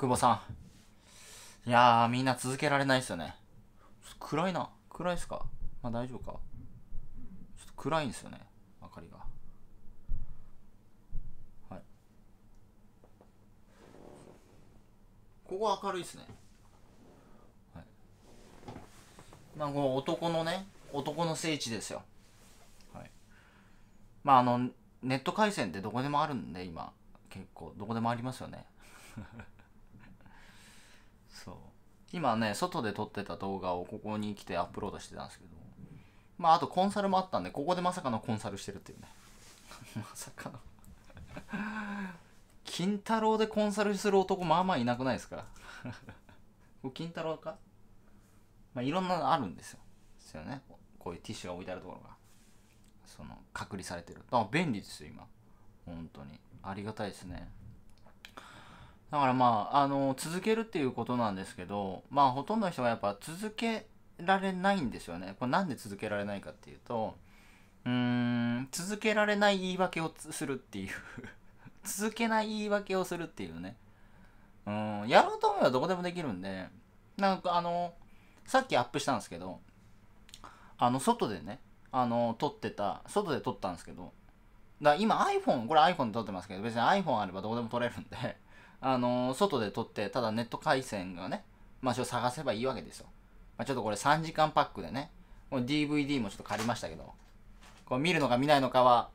久保さん。いやー、みんな続けられないっすよね。暗いな。暗いっすかまあ大丈夫か。ちょっと暗いんですよね。明かりが。はい。ここ明るいっすね。はい。まあ男のね、男の聖地ですよ。はい。まああの、ネット回線ってどこでもあるんで、今。結構、どこでもありますよね。今ね外で撮ってた動画をここに来てアップロードしてたんですけどまああとコンサルもあったんでここでまさかのコンサルしてるっていうね まさかの 金太郎でコンサルする男まあまあいなくないですか 金太郎かまあいろんなのあるんですよですよねこういうティッシュが置いてあるところがその隔離されてるだから便利ですよ今本当にありがたいですねだからまあ、あの、続けるっていうことなんですけど、まあ、ほとんどの人がやっぱ続けられないんですよね。これなんで続けられないかっていうと、うーん、続けられない言い訳をするっていう 続けない言い訳をするっていうね。うん、やろうと思えばどこでもできるんで、なんかあの、さっきアップしたんですけど、あの、外でね、あの、撮ってた、外で撮ったんですけど、だ今 iPhone、これ iPhone で撮ってますけど、別に iPhone あればどこでも撮れるんであのー、外で撮って、ただネット回線がね、場所を探せばいいわけですよ。まあ、ちょっとこれ3時間パックでね、DVD もちょっと借りましたけど、こ見るのか見ないのかは、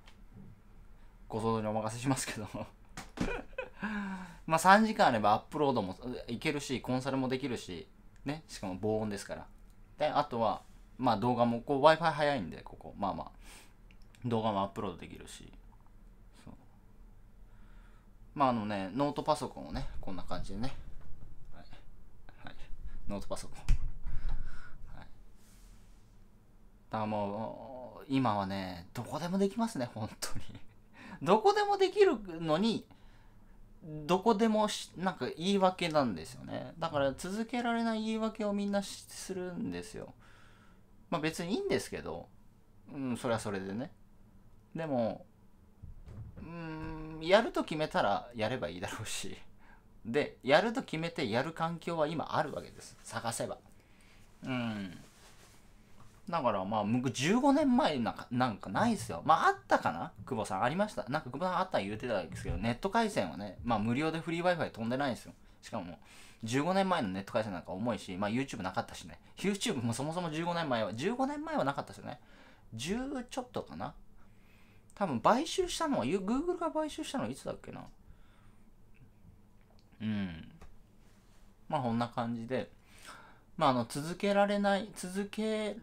ご想像にお任せしますけど まあ3時間あればアップロードもいけるし、コンサルもできるし、ね、しかも防音ですから。で、あとは、まあ動画も、こう Wi-Fi 早いんで、ここ、まあまあ、動画もアップロードできるし、まああのね、ノートパソコンをね、こんな感じでね。はい。はい、ノートパソコン。はい。だからもう、今はね、どこでもできますね、本当に。どこでもできるのに、どこでもし、なんか言い訳なんですよね。だから続けられない言い訳をみんなするんですよ。まあ別にいいんですけど、うん、それはそれでね。でも、うん、やると決めたらやればいいだろうし でやると決めてやる環境は今あるわけです探せばうんだからまあ僕15年前なんかなんかないですよまああったかな久保さんありましたなんか久保さんあった言うてたんですけどネット回線はねまあ無料でフリー Wi-Fi 飛んでないんですよしかも15年前のネット回線なんか重いし、まあ、YouTube なかったしね。YouTube もそもそも15年前は、15年前はなかったすよね。10ちょっとかな。多分買収したのは、Google が買収したのはいつだっけな。うん。まあこんな感じで、まああの続けられない、続け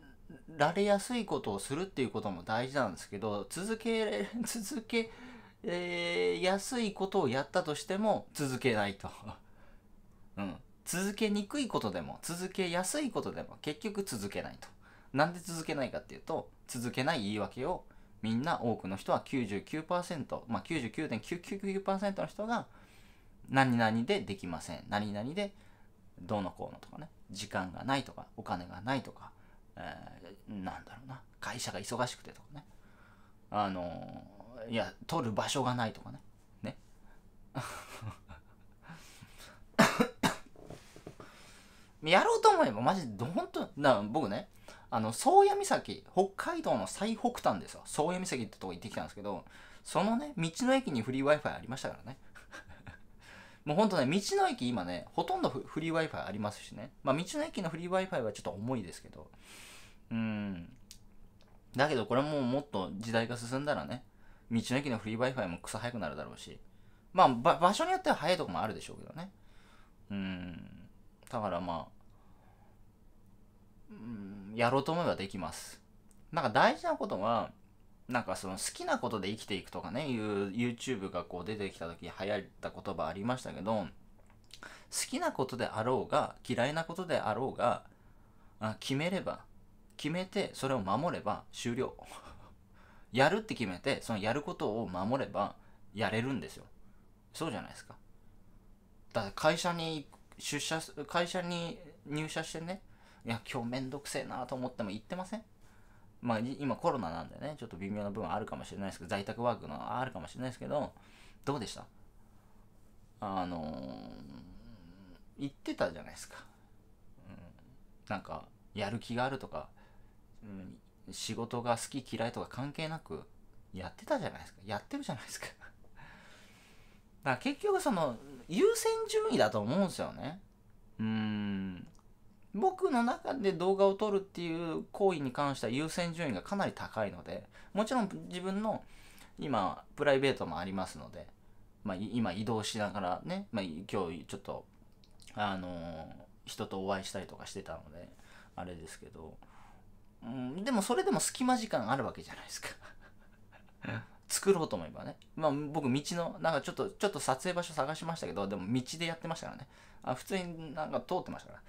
られやすいことをするっていうことも大事なんですけど、続け、続け、えー、すいことをやったとしても続けないと。うん。続けにくいことでも、続けやすいことでも、結局続けないと。なんで続けないかっていうと、続けない言い訳をみんな多くの人は99%、まあ99.999、99.999%の人が何々でできません何々でどうのこうのとかね時間がないとかお金がないとか、えー、なんだろうな会社が忙しくてとかねあのー、いや取る場所がないとかねね やろうと思えばマジで本当な僕ねあの宗谷岬北海道の最北端ですよ宗谷岬ってとこ行ってきたんですけどそのね道の駅にフリー Wi-Fi ありましたからね もうほんとね道の駅今ねほとんどフリー Wi-Fi ありますしねまあ道の駅のフリー Wi-Fi はちょっと重いですけどうんだけどこれももっと時代が進んだらね道の駅のフリー Wi-Fi も草早くなるだろうしまあ場所によっては早いとこもあるでしょうけどねうんだからまあうん、やろうと思えばできます。なんか大事なことは、なんかその好きなことで生きていくとかね、いう YouTube がこう出てきた時流行った言葉ありましたけど、好きなことであろうが、嫌いなことであろうが、あ決めれば、決めてそれを守れば終了。やるって決めて、そのやることを守ればやれるんですよ。そうじゃないですか。だって会社に出社、会社に入社してね、いや、今日めんどくせえなと思っても行ってませんまあ、今コロナなんでね、ちょっと微妙な部分あるかもしれないですけど、在宅ワークのあるかもしれないですけど、どうでしたあのー、行ってたじゃないですか。うん、なんか、やる気があるとか、うん、仕事が好き嫌いとか関係なく、やってたじゃないですか。やってるじゃないですか。だから結局その、優先順位だと思うんですよね。うーん。僕の中で動画を撮るっていう行為に関しては優先順位がかなり高いので、もちろん自分の今、プライベートもありますので、まあ、今移動しながらね、まあ、今日ちょっと、あのー、人とお会いしたりとかしてたので、あれですけど、うん、でもそれでも隙間時間あるわけじゃないですか 作ろうと思えばね。まあ僕道の、なんかちょっと、ちょっと撮影場所探しましたけど、でも道でやってましたからね。あ普通になんか通ってましたから。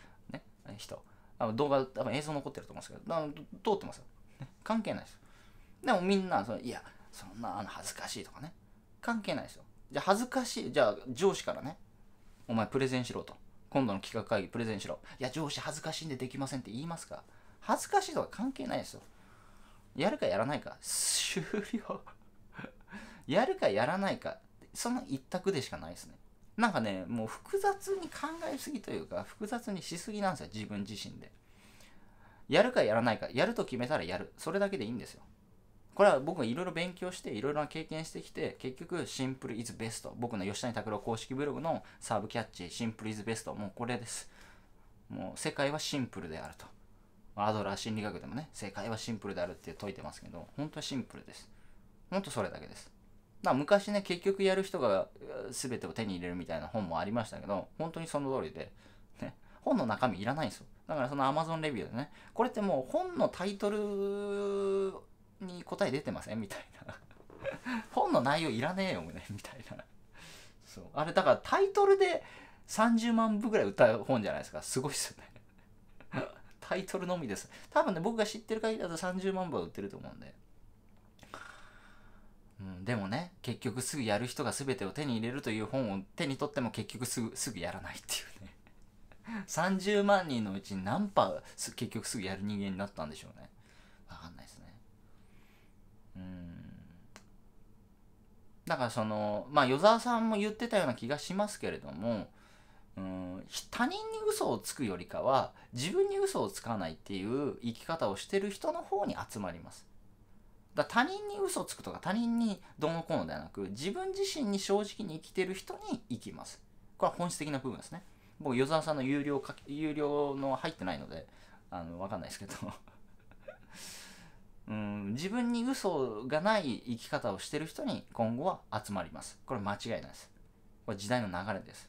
人あ動画多分映像残ってると思うんですけど通ってますよ、関係ないですよでもみんなそいやそんなあの恥ずかしいとかね関係ないですよじゃあ恥ずかしいじゃあ上司からねお前プレゼンしろと今度の企画会議プレゼンしろいや上司恥ずかしいんでできませんって言いますか恥ずかしいとか関係ないですよやるかやらないか終了 やるかやらないかその一択でしかないですねなんかねもう複雑に考えすぎというか複雑にしすぎなんですよ自分自身でやるかやらないかやると決めたらやるそれだけでいいんですよこれは僕がいろいろ勉強していろいろな経験してきて結局シンプルイズベスト僕の吉谷拓郎公式ブログのサーブキャッチシンプルイズベストもうこれですもう世界はシンプルであるとアドラー心理学でもね世界はシンプルであるって説いてますけど本当はシンプルです本当それだけですだ昔ね結局やる人が全てを手に入れるみたいな本もありましたけど本当にその通りで、ね、本の中身いらないんですよだからその Amazon レビューでねこれってもう本のタイトルに答え出てませんみたいな 本の内容いらねえよねみたいなそうあれだからタイトルで30万部ぐらい売った本じゃないですかすごいっすよね タイトルのみです多分ね僕が知ってる限りだと30万部は売ってると思うんででもね結局すぐやる人が全てを手に入れるという本を手に取っても結局すぐすぐやらないっていうね30 万人のうち何パー結局すぐやる人間になったんでしょうね分かんないですねうんだからそのまあ与沢さんも言ってたような気がしますけれどもうん他人に嘘をつくよりかは自分に嘘をつかないっていう生き方をしてる人の方に集まりますだ他人に嘘つくとか他人にどうのこうのではなく自分自身に正直に生きてる人に生きます。これは本質的な部分ですね。僕、与沢さんの有料か有料の入ってないので、あの、わかんないですけど うん、自分に嘘がない生き方をしてる人に今後は集まります。これ間違いないです。これ時代の流れです。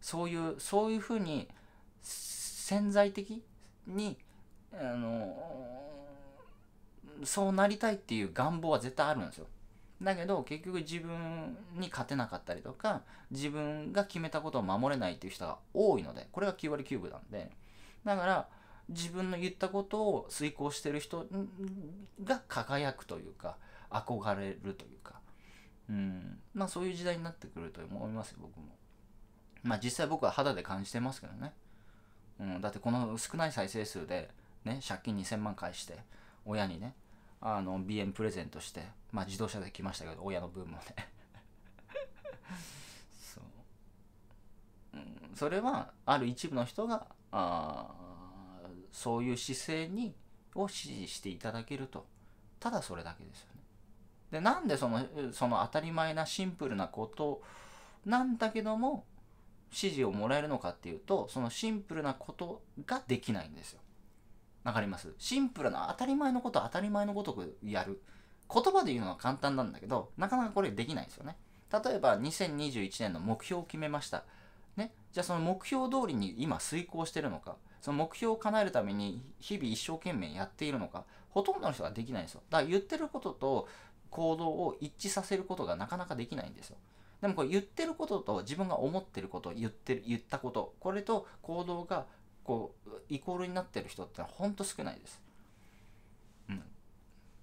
そういう、そういうふうに潜在的に、あの、そうなりたいっていう願望は絶対あるんですよ。だけど結局自分に勝てなかったりとか自分が決めたことを守れないっていう人が多いのでこれが9割9分なんでだから自分の言ったことを遂行してる人が輝くというか憧れるというかうんまあそういう時代になってくると思いますよ僕もまあ実際僕は肌で感じてますけどね、うん、だってこの少ない再生数でね借金2000万返して親にねあの BM プレゼントして、まあ、自動車で来ましたけど親の分もね そう、うん、それはある一部の人があそういう姿勢にを支持していただけるとただそれだけですよねでなんでそのその当たり前なシンプルなことなんだけども支持をもらえるのかっていうとそのシンプルなことができないんですよわかりますシンプルな当たり前のこと当たり前のごとくやる。言葉で言うのは簡単なんだけど、なかなかこれできないですよね。例えば2021年の目標を決めました。ね。じゃあその目標通りに今遂行してるのか、その目標を叶えるために日々一生懸命やっているのか、ほとんどの人ができないんですよ。だから言ってることと行動を一致させることがなかなかできないんですよ。でもこれ言ってることと自分が思ってること、言ってる、言ったこと、これと行動が構イコールになってる人ってのはほんと少ないです。うん。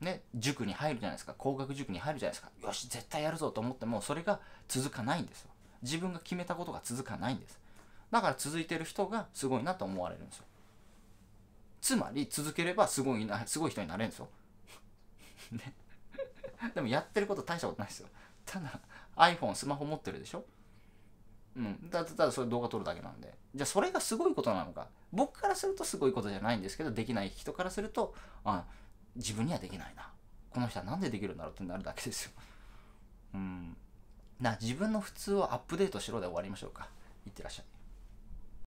ね、塾に入るじゃないですか工学塾に入るじゃないですかよし絶対やるぞと思ってもそれが続かないんですよ自分が決めたことが続かないんですだから続いてる人がすごいなと思われるんですよつまり続ければすごいなすごい人になれるんですよ、ね、でもやってること大したことないですよただ iPhone スマホ持ってるでしょうん、ただただそれ動画撮るだけなんでじゃあそれがすごいことなのか僕からするとすごいことじゃないんですけどできない人からするとあ自分にはできないなこの人は何でできるんだろうってなるだけですようんな自分の普通をアップデートしろで終わりましょうかいってらっしゃい